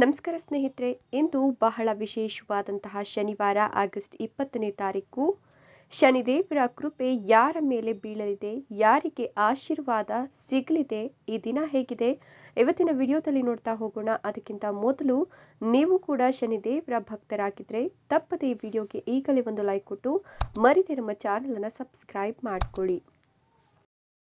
ನಮಸ್ಕಾರ ಸ್ನೇಹಿತರೆ ಇಂದು ಬಹಳ ವಿಶೇಷವಾದಂತಹ ಶನಿವಾರ ಆಗಸ್ಟ್ ಇಪ್ಪತ್ತನೇ ತಾರೀಕು ಶನಿದೇವರ ಕೃಪೆ ಯಾರ ಮೇಲೆ ಬೀಳಲಿದೆ ಯಾರಿಗೆ ಆಶೀರ್ವಾದ ಸಿಗಲಿದೆ ಈ ದಿನ ಹೇಗಿದೆ ಇವತ್ತಿನ ವಿಡಿಯೋದಲ್ಲಿ ನೋಡ್ತಾ ಹೋಗೋಣ ಅದಕ್ಕಿಂತ ಮೊದಲು ನೀವು ಕೂಡ ಶನಿದೇವರ ಭಕ್ತರಾಗಿದ್ದರೆ ತಪ್ಪದೇ ಈ ವಿಡಿಯೋಗೆ ಈಗಲೇ ಒಂದು ಲೈಕ್ ಕೊಟ್ಟು ಮರಿದೇ ನಮ್ಮ ಚಾನಲನ್ನು ಸಬ್ಸ್ಕ್ರೈಬ್ ಮಾಡಿಕೊಳ್ಳಿ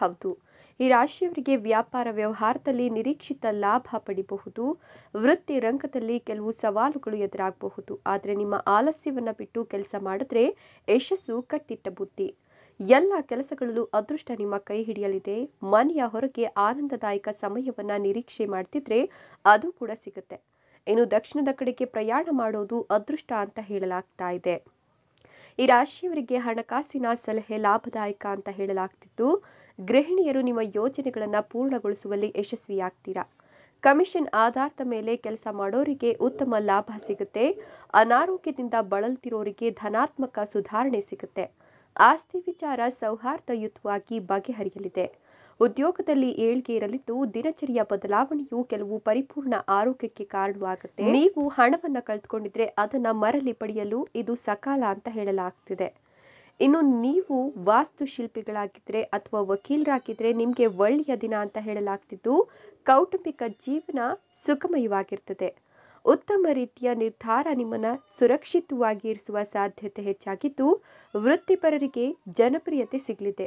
ಹೌದು ಈ ರಾಶಿಯವರಿಗೆ ವ್ಯಾಪಾರ ವ್ಯವಹಾರದಲ್ಲಿ ನಿರೀಕ್ಷಿತ ಲಾಭ ಪಡಿಬಹುದು ವೃತ್ತಿ ರಂಗದಲ್ಲಿ ಕೆಲವು ಸವಾಲುಗಳು ಎದುರಾಗಬಹುದು ಆದರೆ ನಿಮ್ಮ ಆಲಸ್ಯವನ್ನು ಬಿಟ್ಟು ಕೆಲಸ ಮಾಡಿದ್ರೆ ಯಶಸ್ಸು ಕಟ್ಟಿಟ್ಟ ಬುದ್ಧಿ ಎಲ್ಲ ಕೆಲಸಗಳಲ್ಲೂ ಅದೃಷ್ಟ ನಿಮ್ಮ ಕೈ ಹಿಡಿಯಲಿದೆ ಮನೆಯ ಹೊರಗೆ ಆನಂದದಾಯಕ ಸಮಯವನ್ನು ನಿರೀಕ್ಷೆ ಮಾಡ್ತಿದ್ರೆ ಅದು ಕೂಡ ಸಿಗುತ್ತೆ ಇನ್ನು ದಕ್ಷಿಣದ ಕಡೆಗೆ ಪ್ರಯಾಣ ಮಾಡೋದು ಅದೃಷ್ಟ ಅಂತ ಹೇಳಲಾಗ್ತಾ ಇದೆ ಈ ರಾಶಿಯವರಿಗೆ ಹಣಕಾಸಿನ ಸಲಹೆ ಲಾಭದಾಯಕ ಅಂತ ಹೇಳಲಾಗ್ತಿತ್ತು ಗೃಹಿಣಿಯರು ನಿಮ್ಮ ಯೋಜನೆಗಳನ್ನು ಪೂರ್ಣಗೊಳಿಸುವಲ್ಲಿ ಯಶಸ್ವಿಯಾಗ್ತೀರಾ ಕಮಿಷನ್ ಆಧಾರದ ಮೇಲೆ ಕೆಲಸ ಮಾಡೋರಿಗೆ ಉತ್ತಮ ಲಾಭ ಸಿಗುತ್ತೆ ಅನಾರೋಗ್ಯದಿಂದ ಬಳಲ್ತಿರೋರಿಗೆ ಧನಾತ್ಮಕ ಸುಧಾರಣೆ ಸಿಗುತ್ತೆ ಆಸ್ತಿ ವಿಚಾರ ಸೌಹಾರ್ದಯುತವಾಗಿ ಬಗೆಹರಿಯಲಿದೆ ಉದ್ಯೋಗದಲ್ಲಿ ಏಳ್ಗೆ ಇರಲಿದ್ದು ದಿನಚರಿಯ ಬದಲಾವಣೆಯು ಕೆಲವು ಪರಿಪೂರ್ಣ ಆರೋಗ್ಯಕ್ಕೆ ಕಾರಣವಾಗುತ್ತೆ ನೀವು ಹಣವನ್ನು ಕಳೆದುಕೊಂಡಿದ್ರೆ ಅದನ್ನು ಮರಳಿ ಪಡೆಯಲು ಇದು ಸಕಾಲ ಅಂತ ಹೇಳಲಾಗ್ತಿದೆ ಇನ್ನು ನೀವು ವಾಸ್ತುಶಿಲ್ಪಿಗಳಾಗಿದ್ದರೆ ಅಥವಾ ವಕೀಲರಾಗಿದ್ದರೆ ನಿಮಗೆ ಒಳ್ಳೆಯ ದಿನ ಅಂತ ಹೇಳಲಾಗ್ತಿದ್ದು ಕೌಟುಂಬಿಕ ಜೀವನ ಸುಖಮಯವಾಗಿರ್ತದೆ ಉತ್ತಮ ರೀತಿಯ ನಿರ್ಧಾರ ನಿಮ್ಮನ್ನು ಸುರಕ್ಷಿತವಾಗಿ ಇರಿಸುವ ಸಾಧ್ಯತೆ ಹೆಚ್ಚಾಗಿದ್ದು ವೃತ್ತಿಪರರಿಗೆ ಜನಪ್ರಿಯತೆ ಸಿಗಲಿದೆ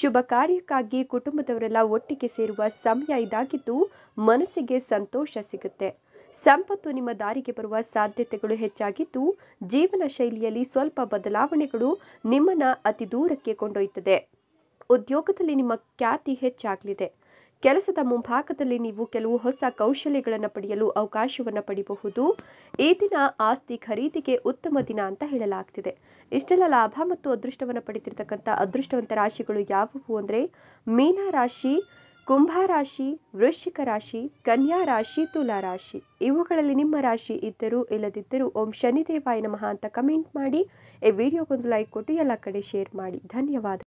ಶುಭ ಕಾರ್ಯಕ್ಕಾಗಿ ಕುಟುಂಬದವರೆಲ್ಲ ಒಟ್ಟಿಗೆ ಸೇರುವ ಸಮಯ ಇದಾಗಿದ್ದು ಮನಸ್ಸಿಗೆ ಸಂತೋಷ ಸಿಗುತ್ತೆ ಸಂಪತ್ತು ನಿಮ್ಮ ದಾರಿಗೆ ಬರುವ ಸಾಧ್ಯತೆಗಳು ಹೆಚ್ಚಾಗಿದ್ದು ಜೀವನ ಶೈಲಿಯಲ್ಲಿ ಸ್ವಲ್ಪ ಬದಲಾವಣೆಗಳು ನಿಮ್ಮನ್ನು ಅತಿ ದೂರಕ್ಕೆ ಕೊಂಡೊಯ್ತದೆ ಉದ್ಯೋಗದಲ್ಲಿ ನಿಮ್ಮ ಖ್ಯಾತಿ ಹೆಚ್ಚಾಗಲಿದೆ ಕೆಲಸದ ಮುಂಭಾಗದಲ್ಲಿ ನೀವು ಕೆಲವು ಹೊಸ ಕೌಶಲ್ಯಗಳನ್ನು ಪಡೆಯಲು ಅವಕಾಶವನ್ನು ಪಡೆಯಬಹುದು ಈ ದಿನ ಆಸ್ತಿ ಖರೀದಿಗೆ ಉತ್ತಮ ದಿನ ಅಂತ ಹೇಳಲಾಗ್ತಿದೆ ಇಷ್ಟೆಲ್ಲ ಲಾಭ ಮತ್ತು ಅದೃಷ್ಟವನ್ನು ಪಡೆದಿರತಕ್ಕಂಥ ಅದೃಷ್ಟವಂತ ರಾಶಿಗಳು ಯಾವುವು ಅಂದರೆ ಮೀನ ರಾಶಿ ಕುಂಭ ರಾಶಿ ವೃಶ್ಚಿಕ ರಾಶಿ ಕನ್ಯಾ ರಾಶಿ ತುಲಾ ರಾಶಿ ಇವುಗಳಲ್ಲಿ ನಿಮ್ಮ ರಾಶಿ ಇದ್ದರೂ ಇಲ್ಲದಿದ್ದರೂ ಓಂ ಶನಿದೇವಾಯ ನಮಃ ಅಂತ ಕಮೆಂಟ್ ಮಾಡಿ ಈ ವಿಡಿಯೋಗೊಂದು ಲೈಕ್ ಕೊಟ್ಟು ಎಲ್ಲ ಕಡೆ ಶೇರ್ ಮಾಡಿ ಧನ್ಯವಾದ